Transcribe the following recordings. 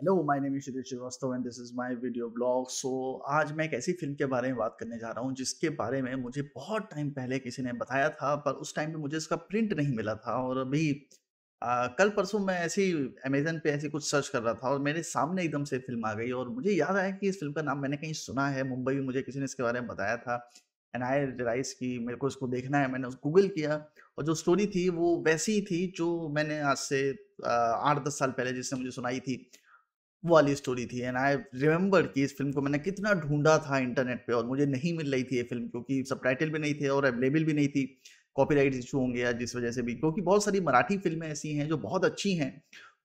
Hello my name is Srivastava and this is my video blog so आज मैं एक ऐसी फिल्म के बारे में बात करने जा रहा हूँ जिसके बारे में मुझे बहुत टाइम पहले किसी ने बताया था पर उस टाइम पे मुझे इसका प्रिंट नहीं मिला था और अभी आ, कल परसों मैं ऐसी अमेजन पे ऐसी कुछ सर्च कर रहा था और मेरे सामने एकदम से फिल्म आ गई और मुझे याद आया कि इस फिल्म का नाम मैंने कहीं सुना है मुंबई में मुझे किसी ने इसके बारे में बताया था एंड आई रियलाइज की मेरे को इसको देखना है मैंने उसको गूगल किया और जो स्टोरी थी वो वैसी ही थी जो मैंने आज से आठ दस साल पहले जिसने मुझे सुनाई थी वाली स्टोरी थी एंड आई रिमेम्बर कि इस फिल्म को मैंने कितना ढूंढा था इंटरनेट पे और मुझे नहीं मिल रही थी ये फिल्म क्योंकि सब भी नहीं थे और अवेलेबल भी नहीं थी कॉपीराइट इशू होंगे या जिस वजह से भी क्योंकि बहुत सारी मराठी फिल्में ऐसी हैं जो बहुत अच्छी हैं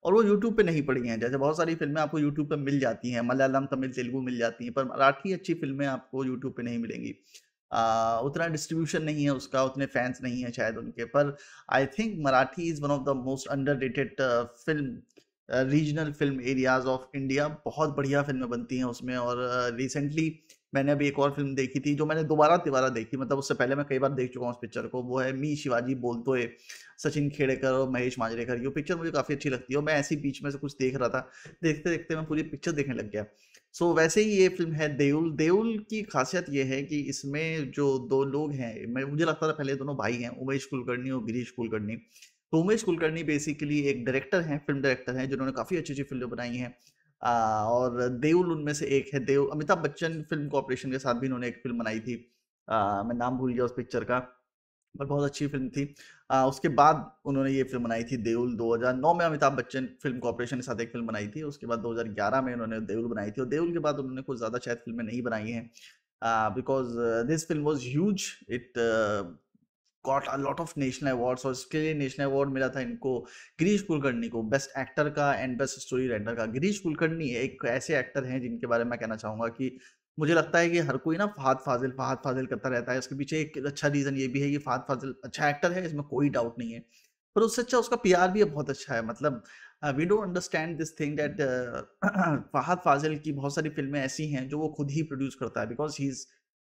और वो यूट्यूब पे नहीं पड़ी हैं जैसे बहुत सारी फिल्में आपको यूट्यूब पे मिल जाती हैं मलयालम तमिल तेलुगू मिल जाती हैं पर मराठी अच्छी फिल्में आपको यूट्यूब पे नहीं मिलेंगी उतना डिस्ट्रीब्यूशन नहीं है उसका उतने फैंस नहीं है शायद उनके पर I think Marathi is one of the most under film regional film areas of India बहुत बढ़िया फिल्में बनती हैं उसमें और रिसेंटली मैंने अभी एक और फिल्म देखी थी जो मैंने दोबारा तिबारा देखी मतलब उससे पहले मैं कई बार देख चुका हूँ उस पिक्चर को वो है मी शिवाजी है सचिन खेड़ेकर और महेश मांजरेकर ये पिक्चर मुझे काफ़ी अच्छी लगती है और मैं ऐसी बीच में से कुछ देख रहा था देखते देखते मैं पूरी पिक्चर देखने लग गया सो so, वैसे ही ये फिल्म है देउल देउल की खासियत ये है कि इसमें जो दो लोग हैं मैं मुझे लगता था पहले दोनों भाई हैं उमेश कुलकर्णी और गिरीश कुलकर्णी सोमेश कुलकर्णी बेसिकली एक डायरेक्टर हैं फिल्म डायरेक्टर हैं जिन्होंने काफ़ी अच्छी अच्छी फिल्में बनाई हैं और देउल उनमें से एक है देव अमिताभ बच्चन फिल्म कॉपरेशन के साथ भी इन्होंने एक फिल्म बनाई थी आ, मैं नाम भूल गया उस पिक्चर का पर बहुत अच्छी फिल्म थी आ, उसके बाद उन्होंने ये फिल्म बनाई थी देउल 2009 में अमिताभ बच्चन फिल्म कॉपरेशन के साथ एक फिल्म बनाई थी उसके बाद 2011 में उन्होंने देउल बनाई थी और देउल के बाद उन्होंने कुछ ज़्यादा शायद फिल्में नहीं बनाई हैं because this film was huge it got a lot of national awards और इसके लिए नेशनल अवार्ड मिला था इनको गिरीश कुलकर्णी को बेस्ट एक्टर का एंड बेस्ट स्टोरी राइटर का गिरीश कुलकर्णी एक ऐसे एक्टर हैं जिनके बारे में कहना चाहूँगा कि मुझे लगता है कि हर कोई ना फहाद फाजिल फहाद फाजिल करता रहता है इसके पीछे एक अच्छा रीज़न ये भी है कि फहाद फाजिल अच्छा एक्टर है इसमें कोई डाउट नहीं है पर उससे अच्छा उसका पीआर भी बहुत अच्छा है मतलब we don't understand this thing that Fahadh Faasil की बहुत सारी फिल्में ऐसी हैं जो वो खुद ही प्रोड्यूस करता है because he is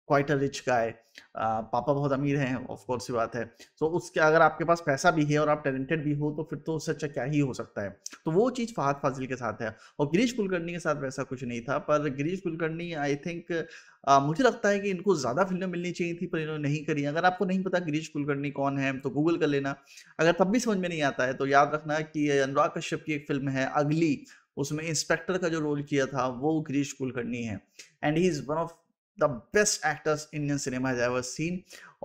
quite a rich guy पापा बहुत अमीर हैं ऑफ कोर्स ये बात है सो so, उसके अगर आपके पास पैसा भी है और आप टैलेंटेड भी हो तो फिर तो उससे अच्छा क्या ही हो सकता है तो वो चीज़ फहाद फाजिल के साथ है और गिरीश कुलकर्णी के साथ वैसा कुछ नहीं था पर Girish Kulkarni I think uh, मुझे लगता है कि इनको ज़्यादा फिल्में मिलनी चाहिए थी पर इन्होंने नहीं करी अगर आपको नहीं पता गिरीश कुलकर्णी कौन है तो गूगल कर लेना अगर तब भी समझ में नहीं आता है तो याद रखना कि अनुराग कश्यप की एक फिल्म है अगली उसमें इंस्पेक्टर का जो रोल किया था वो गिरीश कुलकर्णी है and he is one of the best actors Indian cinema has ever seen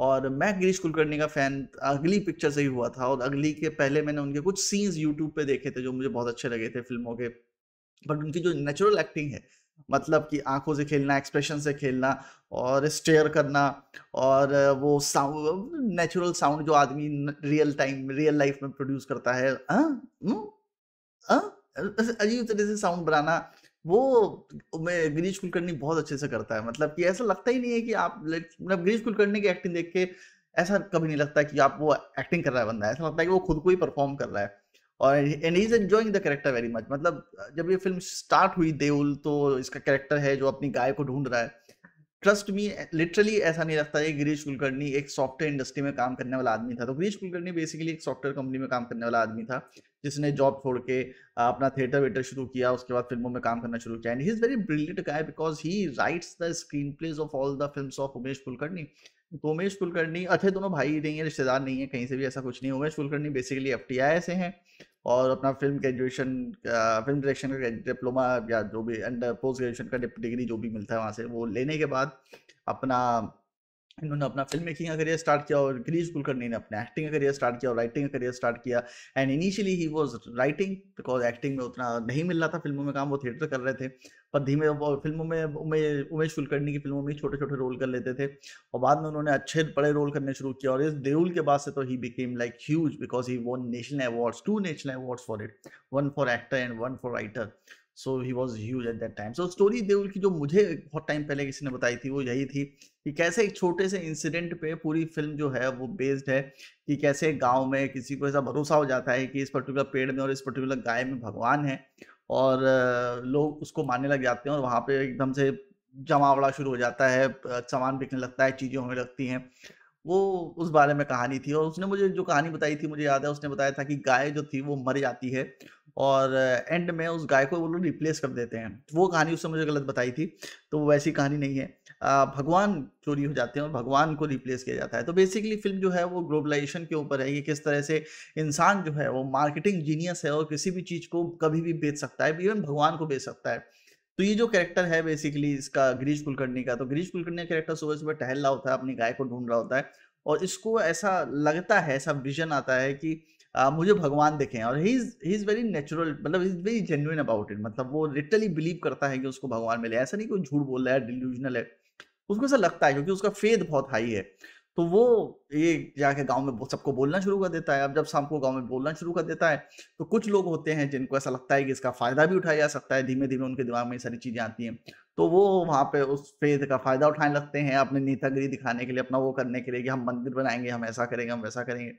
और मैं गिरीश कुलकर्णी का फैन अगली पिक्चर से ही हुआ था और अगली के पहले मैंने उनके कुछ सीन्स यूट्यूब पे देखे थे जो मुझे बहुत अच्छे लगे थे फिल्मों के बट उनकी जो नेचुरल एक्टिंग है मतलब कि आंखों से खेलना एक्सप्रेशन से खेलना और स्टेयर करना और वो साउंड नेचुरल साउंड जो आदमी रियल टाइम रियल लाइफ में प्रोड्यूस करता है हाँ? हम्म? हाँ? अजीब तरह से साउंड बनाना वो मैं गिरीश कुलकर्णी बहुत अच्छे से करता है मतलब कि ऐसा लगता ही नहीं है कि आप मतलब गिरीश कुलकर्णी की एक्टिंग देख के ऐसा कभी नहीं लगता कि आप वो एक्टिंग कर रहा है बंदा ऐसा लगता है कि वो खुद को ही परफॉर्म कर रहा है और and is enjoying the character very much मतलब जब ये फिल्म स्टार्ट हुई देउल तो इसका कैरेक्टर है जो अपनी गाय को ढूंढ रहा है ट्रस्ट मी लिटरली ऐसा नहीं लगता है गिरीश कुलकर्णी एक सॉफ्टवेयर इंडस्ट्री में काम करने वाला आदमी था तो गिरीश कुलकर्णी बेसिकली एक सॉफ्टवेयर कंपनी में काम करने वाला आदमी था जिसने जॉब छोड़ के अपना थिएटर वेटर शुरू किया उसके बाद फिल्मों में काम करना शुरू किया and he is very brilliant guy because he writes the screenplays of all the film of Umesh Kulkarni Umesh Kulkarni अच्छे दोनों भाई नहीं है रिश्तेदार नहीं है कहीं से भी ऐसा कुछ नहीं उमेश कुलकर्णी बेसिकली एफ से हैं और अपना फिल्म ग्रेजुएशन फिल्म डायरेक्शन का डिप्लोमा या जो भी अंडर पोस्ट ग्रेजुएशन का डिग्री जो भी मिलता है वहाँ से वो लेने के बाद अपना इन्होंने अपना फिल्म मेकिंग का करियर स्टार्ट किया और गिरीश कुलकर्णी ने अपना एक्टिंग का करियर स्टार्ट किया और राइटिंग का करियर स्टार्ट किया and initially he was writing because acting में उतना नहीं मिल रहा था फिल्मों में काम वो थिएटर कर रहे थे पर धीमे फिल्मों में उमेश कुलकर्णी की फिल्मों में छोटे छोटे रोल कर लेते थे और बाद में उन्होंने अच्छे बड़े रोल करने शुरू किया और इस देउल के बाद से तो he became like huge because he won national awards two national awards for it one for actor and one for writer so he was huge at that time so story देव की जो मुझे बहुत टाइम पहले किसी ने बताई थी वो यही थी कि कैसे एक छोटे से इंसिडेंट पे पूरी फिल्म जो है वो बेस्ड है कि कैसे गांव में किसी को ऐसा भरोसा हो जाता है कि इस पर्टिकुलर पेड़ में और इस पर्टिकुलर गाय में भगवान है और लोग उसको मानने लग जाते हैं और वहाँ पे एकदम से जमावड़ा शुरू हो जाता है सामान बिकने लगता है चीज़ें होने लगती हैं वो उस बारे में कहानी थी और उसने मुझे जो कहानी बताई थी मुझे याद है उसने बताया था कि गाय जो थी वो मर जाती है और एंड में उस गाय को वो लोग रिप्लेस कर देते हैं वो कहानी उससे मुझे गलत बताई थी तो वो वैसी कहानी नहीं है भगवान चोरी हो जाते हैं और भगवान को रिप्लेस किया जाता है तो बेसिकली फिल्म जो है वो ग्लोबलाइजेशन के ऊपर है कि किस तरह से इंसान जो है वो मार्केटिंग जीनियस है और किसी भी चीज़ को कभी भी बेच सकता है इवन भगवान को बेच सकता है तो ये जो कैरेक्टर है बेसिकली इसका गिरीश कुलकर्णी का तो गिरीश कुलकर्णी का कैरेक्टर सुबह सुबह टहल रहा होता है अपनी गाय को ढूंढ रहा होता है और इसको ऐसा लगता है ऐसा विजन आता है कि मुझे भगवान देखें और he is he is very natural मतलब is very genuine about it मतलब वो लिटरली बिलीव करता है कि उसको भगवान मिले ऐसा नहीं कोई झूठ बोल रहा है डिल्यूजनल है उसको ऐसा लगता है क्योंकि उसका फेद बहुत हाई है तो वो ये जाके गांव में सबको बोलना शुरू कर देता है अब जब शाम को गांव में बोलना शुरू कर देता है तो कुछ लोग होते हैं जिनको ऐसा लगता है कि इसका फायदा भी उठाया जा सकता है धीमे धीमे उनके दिमाग में सारी चीज़ें आती हैं तो वो वहाँ पे उस फेज का फायदा उठाने लगते हैं अपने नेतागिरी दिखाने के लिए अपना वो करने के लिए कि हम मंदिर बनाएंगे हम ऐसा करेंगे हम वैसा करेंगे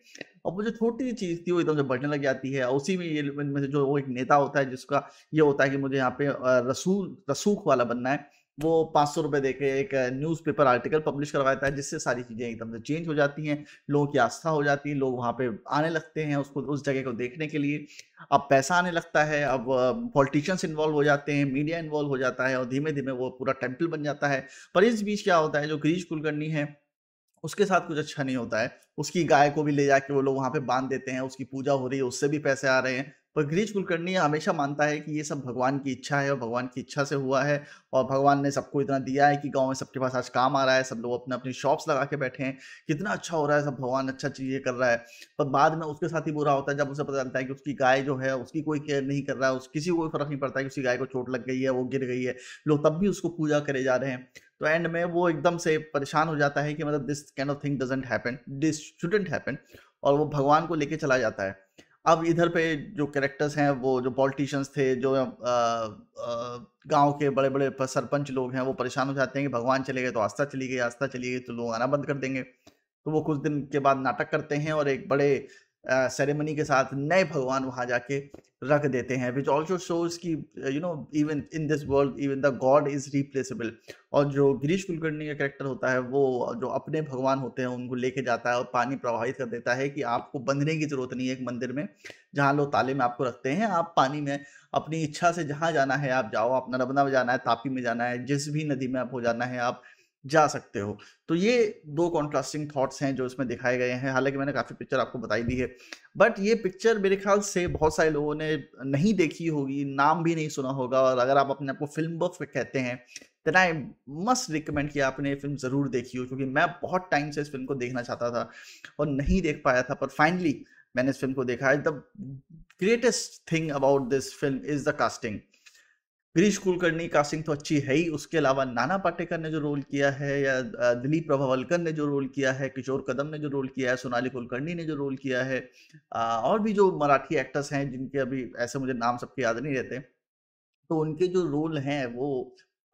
और वो जो छोटी सी चीज़ थी वो एकदम से बढ़ने लग जाती है उसी में ये में से जो वो एक नेता होता है जिसका ये होता है कि मुझे यहाँ पे रसूल रसूख वाला बनना है वो पाँच सौ रुपये देकर एक न्यूज़पेपर आर्टिकल पब्लिश करवाता है जिससे सारी चीज़ें एकदम से चेंज हो जाती हैं लोगों की आस्था हो जाती है लोग वहाँ पे आने लगते हैं उसको उस जगह को देखने के लिए अब पैसा आने लगता है अब पॉलिटिशियंस इन्वॉल्व हो जाते हैं मीडिया इन्वॉल्व हो जाता है और धीमे धीमे वो पूरा टेम्पल बन जाता है पर इस बीच क्या होता है जो ग्रीज कुलकर्णी है उसके साथ कुछ अच्छा नहीं होता है उसकी गाय को भी ले जाके वो लोग वहाँ पे बांध देते हैं उसकी पूजा हो रही है उससे भी पैसे आ रहे हैं पर गिरीश कुलकर्णी हमेशा मानता है कि ये सब भगवान की इच्छा है और भगवान की इच्छा से हुआ है और भगवान ने सबको इतना दिया है कि गांव में सबके पास आज काम आ रहा है सब लोग अपने अपनी शॉप्स लगा के बैठे हैं कितना अच्छा हो रहा है सब भगवान अच्छा चीज़ें कर रहा है पर बाद में उसके साथ ही बुरा होता है जब उसे पता चलता है कि उसकी गाय जो है उसकी कोई केयर नहीं कर रहा है उस किसी को कोई फर्क नहीं पड़ता है कि उसकी गाय को चोट लग गई है वो गिर गई है लोग तब भी उसको पूजा करे जा रहे हैं तो एंड में वो एकदम से परेशान हो जाता है कि मतलब this kind of thing doesn't happen this shouldn't happen और वो भगवान को लेके चला जाता है अब इधर पे जो करेक्टर्स हैं वो जो पॉलिटिशियंस थे जो गांव के बड़े बड़े सरपंच लोग हैं वो परेशान हो जाते हैं कि भगवान चले गए तो आस्था चली गई आस्था चली गई तो लोग आना बंद कर देंगे तो वो कुछ दिन के बाद नाटक करते हैं और एक बड़े सेरेमनी के साथ नए भगवान वहां जाके रख देते हैं विच ऑल्सो शोज की you know even in this world even the god is replaceable और जो गिरीश कुलकर्णी का करेक्टर होता है वो जो अपने भगवान होते हैं उनको लेके जाता है और पानी प्रवाहित कर देता है कि आपको बंधने की जरूरत नहीं है एक मंदिर में जहाँ लोग ताले में आपको रखते हैं आप पानी में अपनी इच्छा से जहाँ जाना है आप जाओ आप नर्मदा में जाना है तापी में जाना है जिस भी नदी में आपको जाना है आप जा सकते हो तो ये दो कॉन्ट्रास्टिंग थॉट्स हैं जो इसमें दिखाए गए हैं हालांकि मैंने काफ़ी पिक्चर आपको बताई दी है बट ये पिक्चर मेरे ख्याल से बहुत सारे लोगों ने नहीं देखी होगी नाम भी नहीं सुना होगा और अगर आप अपने आप को फिल्म बफ कहते हैं देन आई मस्ट रिकमेंड कि आपने फिल्म ज़रूर देखी हो क्योंकि मैं बहुत टाइम से इस फिल्म को देखना चाहता था और नहीं देख पाया था पर फाइनली मैंने इस फिल्म को देखा है the greatest thing about this film is the casting Girish Kulkarni casting तो अच्छी है ही उसके अलावा नाना पाटेकर ने जो रोल किया है या दिलीप प्रभावलकर ने जो रोल किया है किशोर कदम ने जो रोल किया है सोनाली कुलकर्णी ने जो रोल किया है और भी जो मराठी एक्टर्स हैं जिनके अभी ऐसे मुझे नाम सबके याद नहीं रहते तो उनके जो रोल हैं वो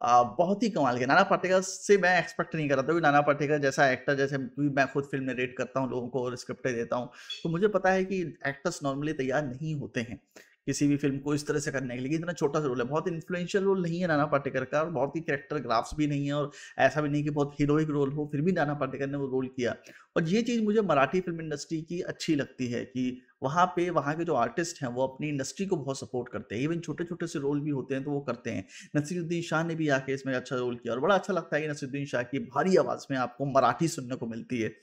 बहुत ही कमाल के नाना पाटेकर से मैं एक्सपेक्ट नहीं कर रहा था क्योंकि नाना पाटेकर जैसा एक्टर जैसे मैं खुद फिल्म रेट करता हूँ लोगों को और स्क्रिप्टें देता हूँ तो मुझे पता है कि एक्टर्स नॉर्मली तैयार नहीं होते हैं किसी भी फिल्म को इस तरह से करने के लिए इतना छोटा सा रोल है बहुत इन्फ्लुएंशियल रोल नहीं है नाना पाटेकर का और बहुत ही करेक्टर ग्राफ्स भी नहीं है और ऐसा भी नहीं कि बहुत हीरोइक रोल हो फिर भी नाना पाटेकर ने वो रोल किया और ये चीज़ मुझे मराठी फिल्म इंडस्ट्री की अच्छी लगती है कि वहाँ पे वहाँ के जो आर्टिस्ट हैं वो अपनी इंडस्ट्री को बहुत सपोर्ट करते हैं इवन छोटे छोटे से रोल भी होते हैं तो वो करते हैं नसीरुद्दीन शाह ने भी आके इसमें अच्छा रोल किया और बड़ा अच्छा लगता है कि नसीरुद्दीन शाह की भारी आवाज़ में आपको मराठी सुनने को मिलती है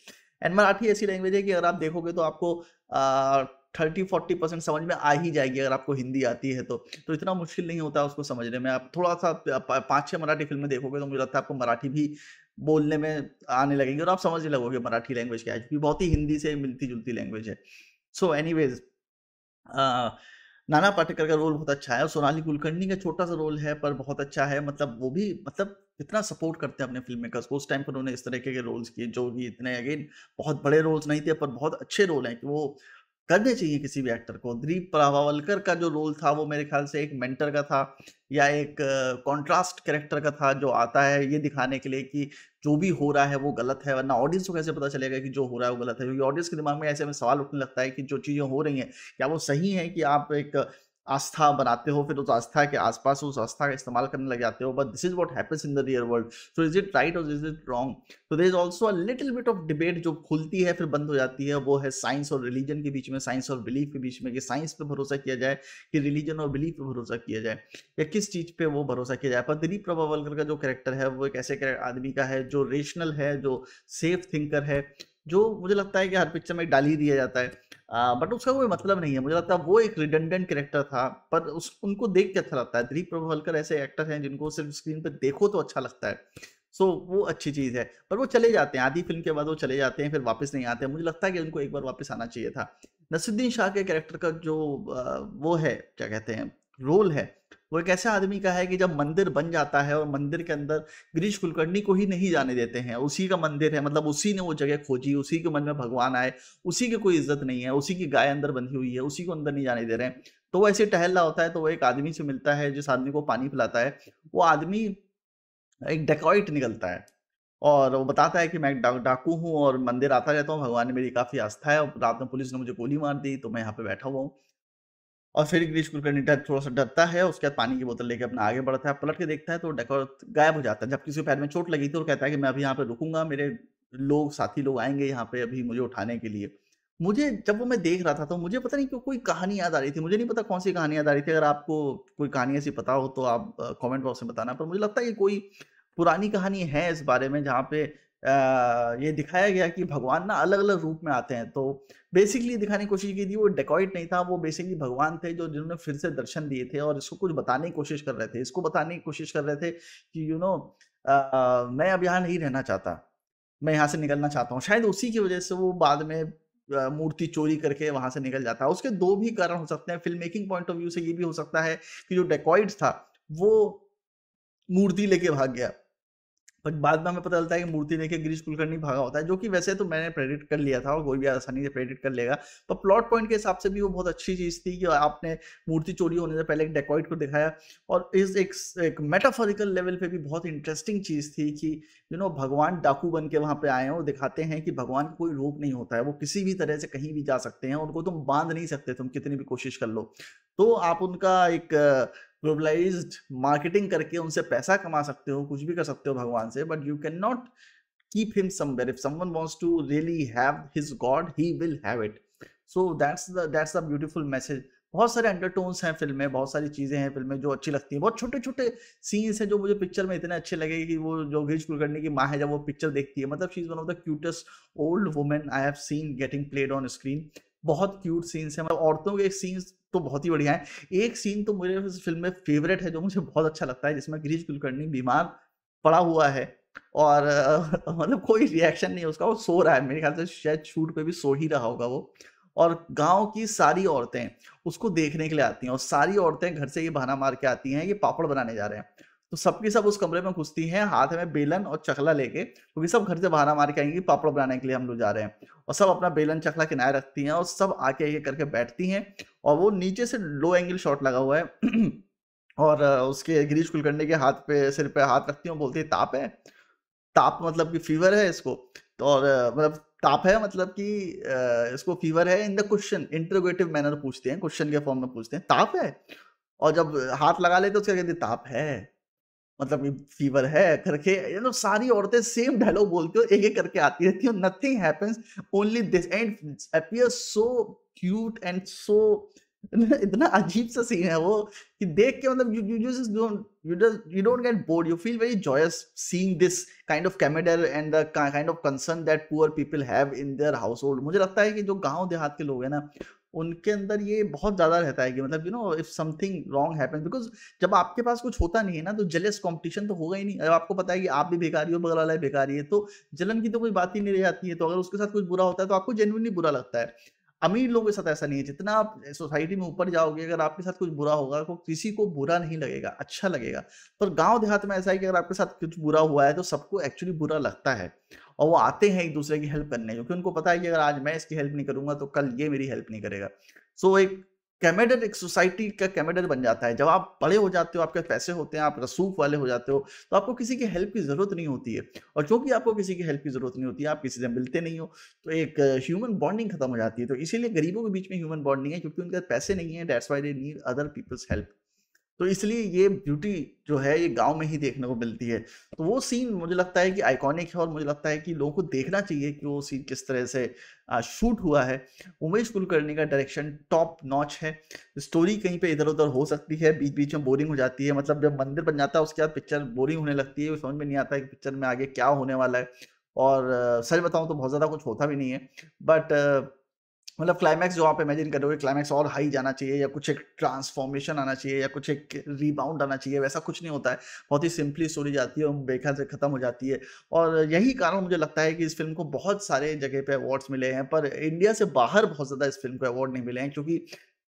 एंड मराठी ऐसी लैंग्वेज है कि अगर आप देखोगे तो आपको थर्टी फोर्टी परसेंट समझ में आ ही जाएगी अगर आपको हिंदी आती है तो तो इतना मुश्किल नहीं होता उसको समझने में आप थोड़ा सा पाँच छः मराठी फिल्में देखोगे तो मुझे लगता है आपको मराठी भी बोलने में आने लगेंगे और आप समझने लगोगे मराठी लैंग्वेज क्या है क्योंकि बहुत ही हिंदी से मिलती जुलती लैंग्वेज है सो एनी वेज नाना पाटेकर का रोल बहुत अच्छा है सोनाली कुलकर्णी का छोटा सा रोल है पर बहुत अच्छा है मतलब वो भी मतलब इतना सपोर्ट करते हैं अपने फिल्म मेकर्स को उस टाइम पर उन्होंने इस तरीके के रोल्स किए जो भी इतने अगेन बहुत बड़े रोल्स नहीं थे पर बहुत अच्छे रोल हैं कि वो करने चाहिए किसी भी एक्टर को दिलीप प्रभावलकर का जो रोल था वो मेरे ख्याल से एक मेंटर का था या एक कंट्रास्ट कैरेक्टर का था जो आता है ये दिखाने के लिए कि जो भी हो रहा है वो गलत है वरना ऑडियंस को कैसे पता चलेगा कि जो हो रहा है वो गलत है क्योंकि ऑडियंस के दिमाग में ऐसे में सवाल उठने लगता है कि जो चीज़ें हो रही हैं क्या वो सही है कि आप एक आस्था बनाते हो फिर उस आस्था के आसपास उस आस्था का इस्तेमाल करने लग जाते हो but this is what happens in the real world so is it right और इज इट रॉन्ग तो there is also little bit of debate जो खुलती है फिर बंद हो जाती है वो है साइंस और रिलीजन के बीच में साइंस और बिलीफ के बीच में कि साइंस पर भरोसा किया जाए कि रिलीजन और बिलीफ पर भरोसा किया जाए या किस चीज़ पर वो भरोसा किया जाए पर दिलीप प्रभावलकर का जो करेक्टर है वो एक ऐसे आदमी का है जो रेशनल है जो सेफ थिंकर है जो मुझे लगता है कि हर पिक्चर में डाल ही दिया जाता है आ, बट उसका कोई मतलब नहीं है मुझे लगता है वो एक रिडेंडेंट करेक्टर था पर उस उनको देख के अच्छा लगता है दिलीप प्रभावलकर ऐसे एक्टर हैं जिनको सिर्फ स्क्रीन पर देखो तो अच्छा लगता है सो so, वो अच्छी चीज़ है पर वो चले जाते हैं आधी फिल्म के बाद वो चले जाते हैं फिर वापस नहीं आते मुझे लगता है कि उनको एक बार वापस आना चाहिए था नसरुद्दीन शाह के कैरेक्टर का जो वो है क्या कहते हैं रोल है वो एक ऐसे आदमी का है कि जब मंदिर बन जाता है और मंदिर के अंदर गिरीश कुलकर्णी को ही नहीं जाने देते हैं उसी का मंदिर है मतलब उसी ने वो जगह खोजी उसी के मन में भगवान आए उसी की कोई इज्जत नहीं है उसी की गाय अंदर बंधी हुई है उसी को अंदर नहीं जाने दे रहे हैं तो वो ऐसे टहल रहा होता है तो वो एक आदमी से मिलता है जिस आदमी को पानी पिलाता है वो आदमी एक डेकोइट निकलता है और वो बताता है कि मैं डाक डाकू हूँ और मंदिर आता रहता हूँ भगवान ने मेरी काफ़ी आस्था है रात में पुलिस ने मुझे गोली मार दी तो मैं यहाँ पे बैठा हुआ हूँ और फिर गिरीश कुलकर्णी डर थोड़ा सा डरता है उसके बाद पानी की बोतल लेकर अपना आगे बढ़ता है पलट के देखता है तो डकौत गायब हो जाता है जब किसी पैर में चोट लगी थी और कहता है कि मैं अभी यहाँ पे रुकूंगा मेरे लोग साथी लोग आएंगे यहाँ पे अभी मुझे उठाने के लिए मुझे जब वो मैं देख रहा था तो मुझे पता नहीं क्यों कोई कहानी याद आ रही थी मुझे नहीं पता कौन सी कहानी याद आ रही थी अगर आपको कोई कहानी ऐसी पता हो तो आप कमेंट बॉक्स में बताना पर मुझे लगता है कि कोई पुरानी कहानी है इस बारे में जहाँ पे ये दिखाया गया कि भगवान ना अलग अलग रूप में आते हैं तो बेसिकली दिखाने की कोशिश की थी वो डेकोइट नहीं था वो बेसिकली भगवान थे जो जिन्होंने फिर से दर्शन दिए थे और इसको कुछ बताने की कोशिश कर रहे थे इसको बताने की कोशिश कर रहे थे कि यू नो मैं अब यहाँ नहीं रहना चाहता मैं यहाँ से निकलना चाहता हूँ शायद उसी की वजह से वो बाद में मूर्ति चोरी करके वहां से निकल जाता है उसके दो भी कारण हो सकते हैं film making point of view से ये भी हो सकता है कि जो डेकॉइड था वो मूर्ति लेके भाग गया बट बाद में हमें पता चलता है कि मूर्ति लेके गिरीश कुलकर्णी भागा होता है जो कि वैसे तो मैंने प्रेडिक्ट कर लिया था और कोई भी आसानी से प्रेडिक्ट कर लेगा पर प्लॉट पॉइंट के हिसाब से भी वो बहुत अच्छी चीज़ थी कि आपने मूर्ति चोरी होने से पहले एक डेकोइट को दिखाया और इस एक, एक मेटाफोरिकल लेवल पे भी बहुत इंटरेस्टिंग चीज़ थी कि यू नो भगवान डाकू बन के वहाँ पर आए हैं और दिखाते हैं कि भगवान को कोई रूप नहीं होता है वो किसी भी तरह से कहीं भी जा सकते हैं उनको तुम बांध नहीं सकते तुम कितनी भी कोशिश कर लो तो आप उनका एक ग्लोबलाइज मार्केटिंग करके उनसे पैसा कमा सकते हो कुछ भी कर सकते हो भगवान से but you can not keep him somewhere if someone wants to really have his God he will have it so that's the that's a beautiful message बहुत सारे अंडरटोन्स हैं फिल्म में बहुत सारी चीज़ें हैं फिल्म में जो अच्छी लगती हैं बहुत छोटे छोटे सीन्स हैं जो मुझे पिक्चर में इतने अच्छे लगे कि वो जो गिरीश कुलकर्णी की माँ है जब वो पिक्चर देखती है मतलब she is one of the cutest old women I have seen getting played on screen बहुत क्यूट सीन्स हैं मतलब औरतों के सीन्स तो बहुत ही बढ़िया है एक सीन तो मुझे इस फिल्म में फेवरेट है जो मुझे बहुत अच्छा लगता है जिसमें गिरीश कुलकर्णी बीमार पड़ा हुआ है और मतलब कोई रिएक्शन नहीं है उसका वो सो रहा है मेरे ख्याल से शायद शूट पे भी सो ही रहा होगा वो और गांव की सारी औरतें उसको देखने के लिए आती हैं और सारी औरतें घर से ये बहाना मार के आती हैं कि पापड़ बनाने जा रहे हैं तो सबकी सब उस कमरे में घुसती हैं हाथ में बेलन और चकला लेके क्योंकि सब घर से बहाना मार के आएंगी पापड़ बनाने के लिए हम लोग जा रहे हैं और सब अपना बेलन चकला किनारे रखती हैं और सब आके आके करके बैठती हैं और वो नीचे से लो एंगल शॉट लगा हुआ है और उसके गिरीश कुलकर्णी के हाथ पे सिर पे हाथ रखती हूँ बोलती है ताप है ताप मतलब कि फीवर है इसको तो और मतलब ताप है मतलब कि इसको फीवर है in the question interrogative manner पूछते हैं क्वेश्चन के फॉर्म में पूछते हैं ताप है और जब हाथ लगा लेते तो उसके कहते ताप है मतलब फीवर है करके यू नो सारी औरतें सेम डायलॉग बोलती हो एक एक करके आती रहती है nothing happens only this and appear so cute and so इतना अजीब सा सीन है वो कि देख के मतलब you you just don't you you don't get bored you feel very joyous seeing this kind of camaraderie and the kind of concern that poor people have in their household मुझे लगता है कि जो गांव देहात के लोग हैं ना उनके अंदर ये बहुत ज़्यादा रहता है कि मतलब you know if something wrong happen because जब आपके पास कुछ होता नहीं है ना तो जलेस कॉम्पिटिशन तो होगा ही नहीं अगर आपको पता है कि आप भी भिखारी हो बगल वाला भिखारी है तो जलन की तो कोई बात ही नहीं रह जाती है तो अगर उसके साथ कुछ बुरा होता है तो आपको जेनुअनली बुरा लगता है अमीर लोगों के साथ ऐसा नहीं है जितना आप सोसाइटी में ऊपर जाओगे अगर आपके साथ कुछ बुरा होगा तो किसी को बुरा नहीं लगेगा अच्छा लगेगा पर गांव देहात में ऐसा है कि अगर आपके साथ कुछ बुरा हुआ है तो सबको एक्चुअली बुरा लगता है और वो आते हैं एक दूसरे की हेल्प करने क्योंकि उनको पता है कि अगर आज मैं इसकी हेल्प नहीं करूंगा तो कल ये मेरी हेल्प नहीं करेगा सो so, एक कैमेडर एक सोसाइटी का कैमेडर बन जाता है जब आप बड़े हो जाते हो आपके पैसे होते हैं आप रसूख वाले हो जाते हो तो आपको किसी की हेल्प की ज़रूरत नहीं होती है और चूंकि आपको किसी की हेल्प की ज़रूरत नहीं होती है आप किसी से मिलते नहीं हो तो एक ह्यूमन बॉन्डिंग खत्म हो जाती है तो इसीलिए गरीबों के बीच में ह्यूमन बॉन्डिंग है क्योंकि उनके पैसे नहीं है that's why they need other people's help तो इसलिए ये ब्यूटी जो है ये गांव में ही देखने को मिलती है तो वो सीन मुझे लगता है कि आइकॉनिक है और मुझे लगता है कि लोगों को देखना चाहिए कि वो सीन किस तरह से शूट हुआ है उमेश कुलकर्णी का डायरेक्शन टॉप नॉच है स्टोरी कहीं पे इधर उधर हो सकती है बीच बीच में बोरिंग हो जाती है मतलब जब मंदिर बन जाता है उसके बाद पिक्चर बोरिंग होने लगती है समझ में नहीं आता है कि पिक्चर में आगे क्या होने वाला है और सच बताऊँ तो बहुत ज़्यादा कुछ होता भी नहीं है बट मतलब क्लाइमैक्स जो आप इमेजिन करोगे क्लाइमैक्स और हाई जाना चाहिए या कुछ एक ट्रांसफॉर्मेशन आना चाहिए या कुछ एक रीबाउंड आना चाहिए वैसा कुछ नहीं होता है बहुत ही सिंपली स्टोरी जाती है और बेखा से खत्म हो जाती है और यही कारण मुझे लगता है कि इस फिल्म को बहुत सारे जगह पर अवार्ड्स मिले हैं पर इंडिया से बाहर बहुत ज़्यादा इस फिल्म को अवार्ड नहीं मिले हैं क्योंकि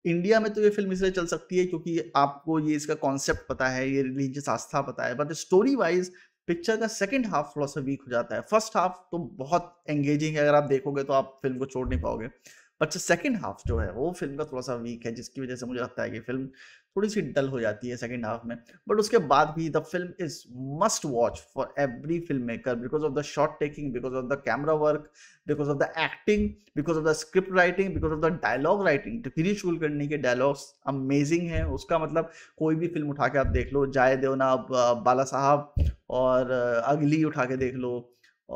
इंडिया में तो ये फिल्म इसलिए चल सकती है क्योंकि आपको ये इसका कॉन्सेप्ट पता है ये रिलीजियस आस्था पता है बट स्टोरी वाइज पिक्चर का सेकंड हाफ थोड़ा सा वीक हो जाता है फर्स्ट हाफ तो बहुत एंगेजिंग है अगर आप देखोगे तो आप फिल्म को छोड़ नहीं पाओगे बट सेकेंड हाफ जो है वो फिल्म का थोड़ा सा वीक है जिसकी वजह से मुझे लगता है कि फिल्म थोड़ी सी डल हो जाती है सेकेंड हाफ में बट उसके बाद भी the film is must watch for every film maker because of the shot taking because of the camera work because of the acting because of the script writing because of the dialogue writing तो शूल कुलकर्णी के dialogues amazing हैं उसका मतलब कोई भी film उठा के आप देख लो जाए देवना बाला साहब और अगली उठा के देख लो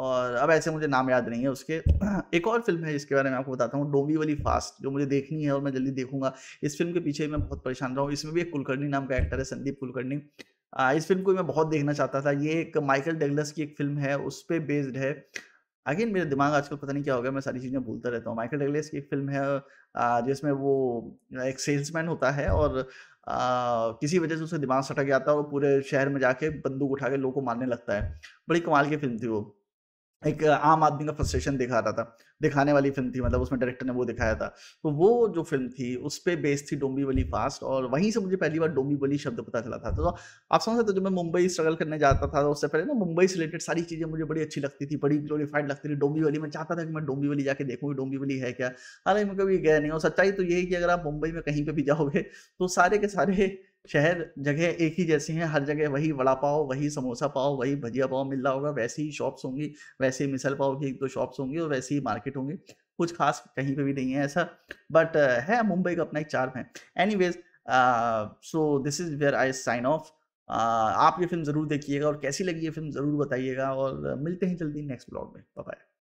और अब ऐसे मुझे नाम याद नहीं है उसके एक और फिल्म है जिसके बारे में आपको बताता हूँ डोंगी वाली फास्ट जो मुझे देखनी है और मैं जल्दी देखूंगा इस फिल्म के पीछे मैं बहुत परेशान रहा हूँ इसमें भी एक कुलकर्णी नाम का एक्टर है संदीप कुलकर्णी इस फिल्म को मैं बहुत देखना चाहता था ये एक माइकल डेगलस की एक फिल्म है उस पर बेस्ड है अगेन मेरा दिमाग आजकल पता नहीं क्या हो गया मैं सारी चीज़ें भूलता रहता हूँ माइकल डेगलस की एक फिल्म है जिसमें वो एक सेल्समैन होता है और आ, किसी वजह से उसका दिमाग सटक जाता है और पूरे शहर में जाके बंदूक उठा के लोगों को मारने लगता है बड़ी कमाल की फिल्म थी वो एक आम आदमी का फ्रस्ट्रेशन दिखा रहा था दिखाने वाली फिल्म थी मतलब उसमें डायरेक्टर ने वो दिखाया था तो वो जो फिल्म थी उस पर बेस्ड थी डोंबी वली फास्ट और वहीं से मुझे पहली बार डोंबी वली शब्द पता चला था तो आप समझ सकते हो जब मैं मुंबई स्ट्रगल करने जाता था तो उससे पहले ना मुंबई से रिलेटेड सारी चीज़ें मुझे बड़ी अच्छी लगती थी बड़ी ग्लोरीफाइड लगती थी डोंबी वली मैं चाहता था कि मैं डोंबी वली जाके देखूँ डोंबी वली है क्या हालांकि मैं कभी गया नहीं और सच्चाई तो यही है कि अगर आप मुंबई में कहीं पर भी जाओगे तो सारे के सारे शहर जगह एक ही जैसी हैं हर जगह वही वड़ा पाव वही समोसा पाव वही भजिया पाव मिल रहा होगा वैसी ही शॉप्स होंगी वैसे ही मिसल पाव की एक दो शॉप्स होंगी और वैसी ही मार्केट होंगी कुछ खास कहीं पे भी नहीं है ऐसा बट है मुंबई का अपना एक चार्म है anyways so this is where I sign off आप ये फिल्म ज़रूर देखिएगा और कैसी लगी ये फिल्म ज़रूर बताइएगा और मिलते हैं जल्दी नेक्स्ट ब्लॉग में बाय